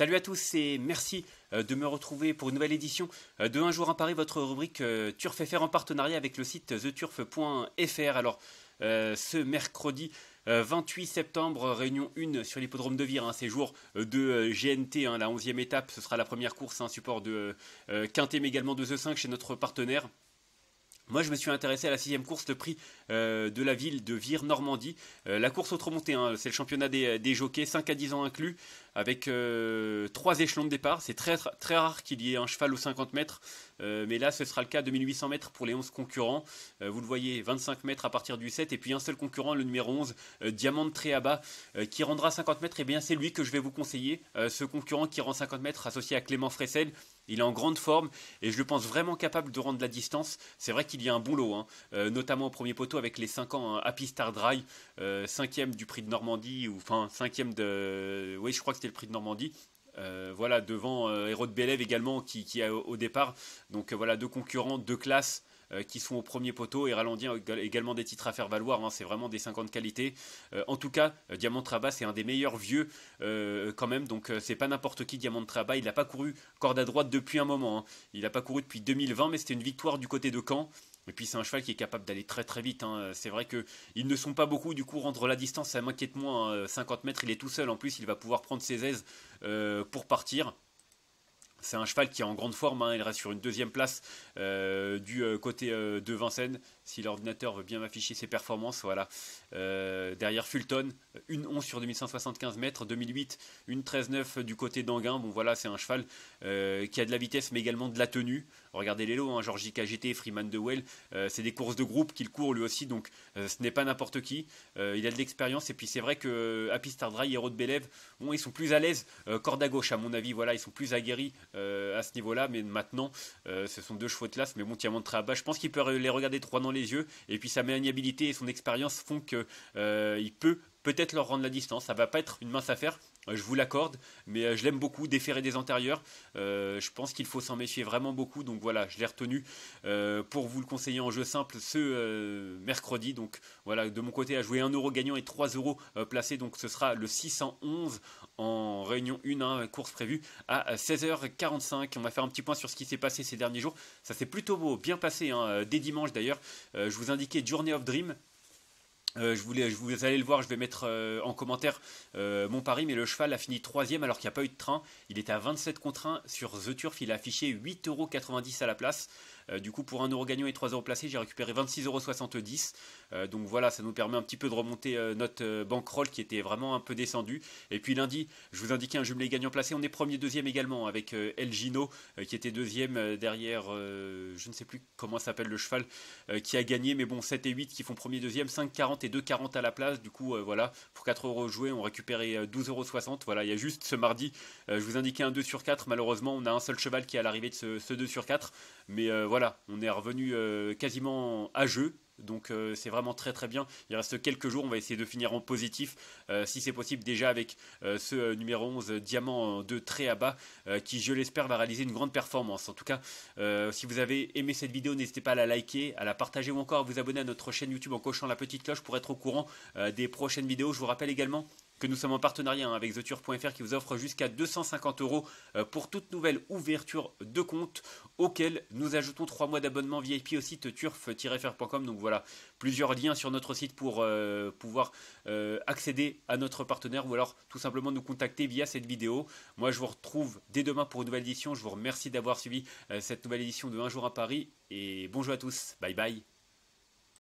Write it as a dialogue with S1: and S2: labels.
S1: Salut à tous et merci euh, de me retrouver pour une nouvelle édition euh, de Un jour à Paris, votre rubrique euh, Turf FR en partenariat avec le site theturf.fr. Alors, ce mercredi, 28 septembre, réunion 1 sur l'hippodrome de Vire, un hein, séjour de GNT, hein, la 11e étape, ce sera la première course, un hein, support de Quintet mais également de The 5 chez notre partenaire. Moi, je me suis intéressé à la sixième course, le prix de la ville de Vire, Normandie. la course autrement montée, c'est le championnat des, des jockeys, 5 à 10 ans inclus avec euh, trois échelons de départ. C'est très, très rare qu'il y ait un cheval aux 50 mètres, euh, mais là ce sera le cas, de 2800 mètres pour les 11 concurrents. Euh, vous le voyez, 25 mètres à partir du 7, et puis un seul concurrent, le numéro 11, Diamant de Tréaba, qui rendra 50 mètres. Et eh bien c'est lui que je vais vous conseiller, ce concurrent qui rend 50 mètres associé à Clément Fressel. Il est en grande forme et je le pense vraiment capable de rendre la distance. C'est vrai qu'il y a un bon lot, hein, notamment au premier poteau avec les 5 ans Happy Star Dry, 5 e du prix de Normandie, ou enfin cinquième de... Oui, je crois que le prix de Normandie. Euh, voilà, devant euh, Hérode Bélève également, qui, qui a au, départ. Donc euh, voilà, deux concurrents, deux classes qui sont au premier poteau. Et Ralandien, également des titres à faire valoir. Hein. c'est vraiment des 50 qualités. en tout cas, Diamant Trabat, c'est un des meilleurs vieux quand même. Donc c'est pas n'importe qui, Diamant Trabas Il n'a pas couru corde à droite depuis un moment. Hein. Il n'a pas couru depuis 2020, mais c'était une victoire du côté de Caen. Et puis c'est un cheval qui est capable d'aller très très vite. Hein. C'est vrai que ils ne sont pas beaucoup, du coup rendre la distance, ça m'inquiète moins. 50 hein. mètres, il est tout seul. En plus, il va pouvoir prendre ses aises euh, pour partir. C'est un cheval qui est en grande forme. Hein. Il reste sur une deuxième place euh, du euh, côté de Vincennes si l'ordinateur veut bien m'afficher ses performances, voilà. Euh, derrière Fulton, une 11 sur 2175 mètres, 2008, une 13-9 du côté d'Enguin. Bon voilà, c'est un cheval euh, qui a de la vitesse mais également de la tenue. Regardez les lots, hein, Georgie KGT, Freeman de Well, euh, c'est des courses de groupe qu'il court lui aussi, donc ce n'est pas n'importe qui. il a de l'expérience et puis c'est vrai que Happy Star Dry, et de Belève bon, ils sont plus à l'aise, corde à gauche à mon avis, voilà, ils sont plus aguerris à ce niveau-là, mais maintenant, ce sont deux chevaux de classe, mais bon, tiens, très à bas. je pense qu'il peut les regarder trois dans les yeux. Et puis sa maniabilité et son expérience font qu'il euh, peut peut-être leur rendre la distance. Ça va pas être une mince affaire, euh, je vous l'accorde, mais euh, je l'aime beaucoup, déférer des antérieurs. Euh, je pense qu'il faut s'en méfier vraiment beaucoup, donc voilà, je l'ai retenu pour vous le conseiller en jeu simple ce mercredi. Donc voilà, de mon côté, à jouer 1€ euro gagnant et 3 euros placés, donc ce sera le 611 en réunion 1, hein, course prévue à 16h45. On va faire un petit point sur ce qui s'est passé ces derniers jours. Ça s'est plutôt beau, bien passé, hein, dès dimanche d'ailleurs. je vous indiquais Journey of Dream, euh, je vous allez le voir, je vais mettre euh, en commentaire euh, mon pari, mais le cheval a fini troisième alors qu'il n'y a pas eu de train. Il était à 27 contre 1 sur The Turf, il a affiché 8,90€ à la place. Euh, du coup, pour 1 euro gagnant et 3 euros placés, j'ai récupéré 26,70 euros. Euh, donc voilà, ça nous permet un petit peu de remonter euh, notre bankroll qui était vraiment un peu descendu. Et puis lundi, je vous indiquais un jumelé gagnant placé. On est premier, deuxième également avec El Gino qui était deuxième derrière, je ne sais plus comment s'appelle le cheval, qui a gagné. Mais bon, 7 et 8 qui font premier, deuxième, 5, et 2,40 à la place. Du coup, voilà, pour 4 euros joués, on récupérait 12,60 euros. Voilà, il y a juste ce mardi, je vous indiquais un 2 sur 4. Malheureusement, on a un seul cheval qui est à l'arrivée de ce, ce 2 sur 4. Mais voilà voilà, on est revenu euh, quasiment à jeu. Donc euh, c'est vraiment très très bien. Il reste quelques jours, on va essayer de finir en positif, euh, si c'est possible déjà avec ce numéro 11 diamant de très à bas, qui je l'espère va réaliser une grande performance. En tout cas, si vous avez aimé cette vidéo, n'hésitez pas à la liker, à la partager ou encore à vous abonner à notre chaîne YouTube en cochant la petite cloche pour être au courant des prochaines vidéos. Je vous rappelle également que nous sommes en partenariat hein, avec TheTurf.fr qui vous offre jusqu'à 250 euros euh, pour toute nouvelle ouverture de compte, auquel nous ajoutons 3 mois d'abonnement VIP au site turf-fr.com. Donc voilà, plusieurs liens sur notre site pour euh, pouvoir euh, accéder à notre partenaire ou alors tout simplement nous contacter via cette vidéo. Moi, je vous retrouve dès demain pour une nouvelle édition. Je vous remercie d'avoir suivi cette nouvelle édition de Un jour à Paris et bonjour à tous. Bye bye.